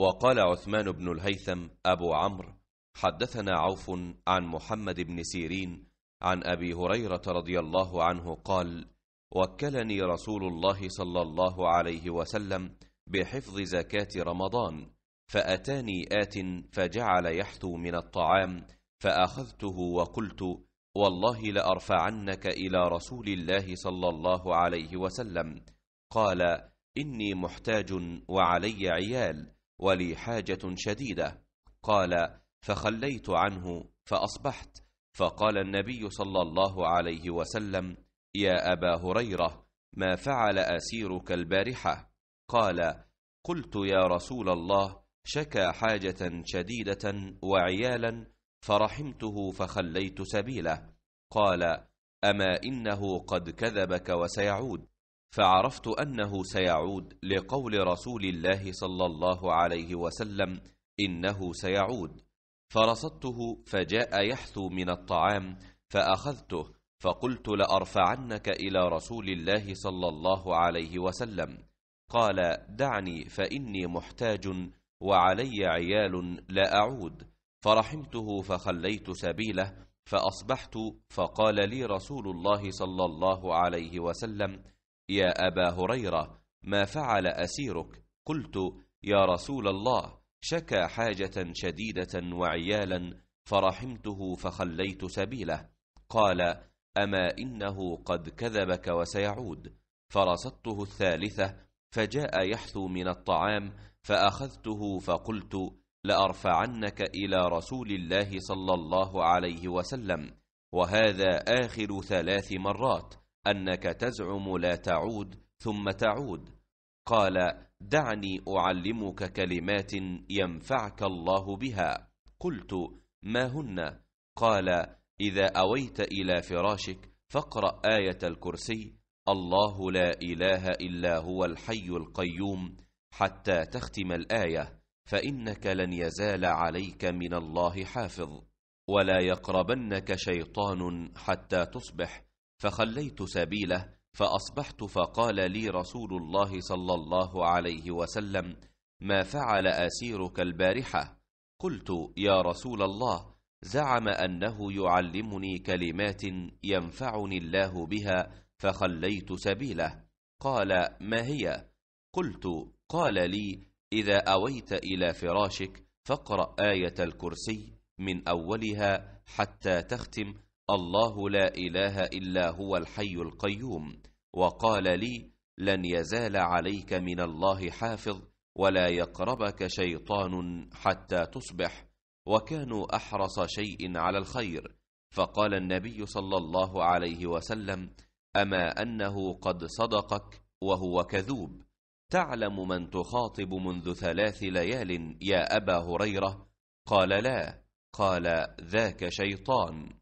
وقال عثمان بن الهيثم أبو عمرو حدثنا عوف عن محمد بن سيرين عن أبي هريرة رضي الله عنه قال وكلني رسول الله صلى الله عليه وسلم بحفظ زكاة رمضان فأتاني آت فجعل يحثو من الطعام فأخذته وقلت والله لأرفعنك إلى رسول الله صلى الله عليه وسلم قال إني محتاج وعلي عيال ولي حاجة شديدة قال فخليت عنه فأصبحت فقال النبي صلى الله عليه وسلم يا أبا هريرة ما فعل أسيرك البارحة قال قلت يا رسول الله شكى حاجة شديدة وعيالا فرحمته فخليت سبيله قال أما إنه قد كذبك وسيعود فعرفت أنه سيعود لقول رسول الله صلى الله عليه وسلم إنه سيعود فرصدته فجاء يحثو من الطعام فأخذته فقلت لأرفعنك إلى رسول الله صلى الله عليه وسلم قال دعني فإني محتاج وعلي عيال لا أعود فرحمته فخليت سبيله فأصبحت فقال لي رسول الله صلى الله عليه وسلم يا أبا هريرة ما فعل أسيرك قلت يا رسول الله شكى حاجة شديدة وعيالا فرحمته فخليت سبيله قال أما إنه قد كذبك وسيعود فرصدته الثالثة فجاء يحثو من الطعام فأخذته فقلت لأرفعنك إلى رسول الله صلى الله عليه وسلم وهذا آخر ثلاث مرات أنك تزعم لا تعود ثم تعود قال دعني أعلمك كلمات ينفعك الله بها قلت ما هن قال إذا أويت إلى فراشك فاقرأ آية الكرسي الله لا إله إلا هو الحي القيوم حتى تختم الآية فإنك لن يزال عليك من الله حافظ ولا يقربنك شيطان حتى تصبح فخليت سبيله فأصبحت فقال لي رسول الله صلى الله عليه وسلم ما فعل أسيرك البارحة قلت يا رسول الله زعم أنه يعلمني كلمات ينفعني الله بها فخليت سبيله قال ما هي قلت قال لي إذا أويت إلى فراشك فاقرأ آية الكرسي من أولها حتى تختم الله لا اله الا هو الحي القيوم وقال لي لن يزال عليك من الله حافظ ولا يقربك شيطان حتى تصبح وكانوا احرص شيء على الخير فقال النبي صلى الله عليه وسلم اما انه قد صدقك وهو كذوب تعلم من تخاطب منذ ثلاث ليال يا ابا هريره قال لا قال ذاك شيطان